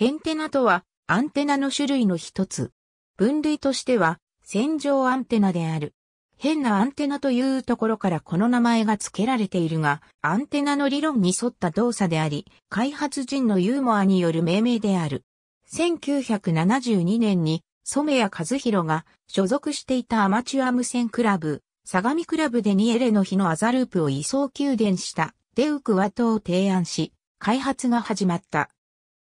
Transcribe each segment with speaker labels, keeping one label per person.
Speaker 1: ヘンテナとはアンテナの種類の一つ。分類としては線状アンテナである。変なアンテナというところからこの名前が付けられているが、アンテナの理論に沿った動作であり、開発人のユーモアによる命名である。1972年に染谷和弘が所属していたアマチュア無線クラブ、相模クラブでニエレの日のアザループを移送給電したデウクワトを提案し、開発が始まった。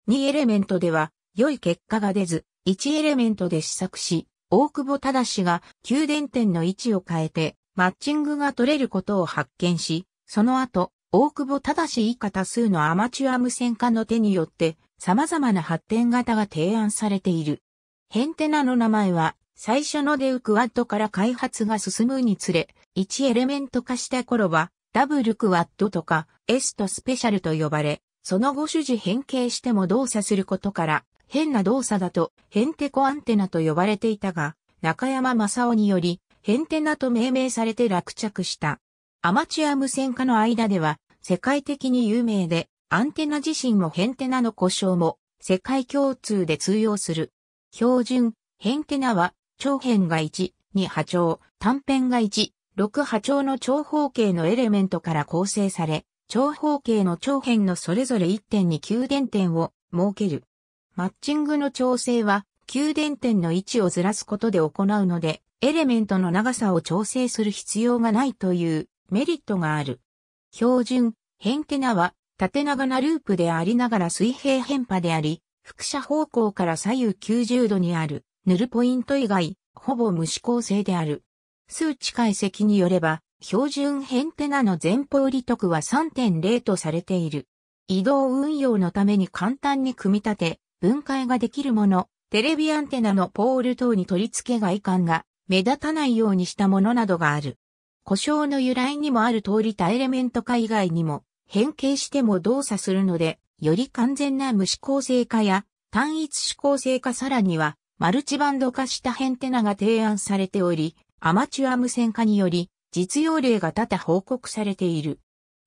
Speaker 1: 2エレメントでは良い結果が出ず、1エレメントで試作し、大久保忠が給電点の位置を変えて、マッチングが取れることを発見し、その後、大久保忠以下多数のアマチュア無線化の手によって、様々な発展型が提案されている。ヘンテナの名前は、最初のデウクワッドから開発が進むにつれ、1エレメント化した頃は、ダブルクワッドとか、エストスペシャルと呼ばれ、その後主子変形しても動作することから、変な動作だと、ヘンテコアンテナと呼ばれていたが、中山正夫により、ヘンテナと命名されて落着した。アマチュア無線化の間では、世界的に有名で、アンテナ自身もヘンテナの故障も、世界共通で通用する。標準、ヘンテナは、長辺が1、2波長、短辺が1、6波長の長方形のエレメントから構成され、長方形の長辺のそれぞれ1点に給電点を設ける。マッチングの調整は、給電点の位置をずらすことで行うので、エレメントの長さを調整する必要がないというメリットがある。標準、ヘンテナは縦長なループでありながら水平変波であり、副車方向から左右90度にある、ヌルポイント以外、ほぼ無視構性である。数値解析によれば、標準ヘンテナの前方利得は3.0とされている。移動運用のために簡単に組み立て、分解ができるもの、テレビアンテナのポール等に取り付け外観が目立たないようにしたものなどがある。故障の由来にもある通りタエレメント化以外にも変形しても動作するので、より完全な無指向性化や単一指向性化さらにはマルチバンド化したヘンテナが提案されており、アマチュア無線化により実用例が多々報告されている。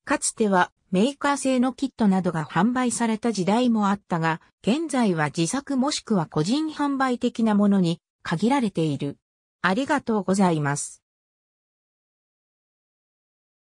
Speaker 1: かつてはメーカー製のキットなどが販売された時代もあったが、現在は自作もしくは個人販売的なものに限られている。ありがとうございます。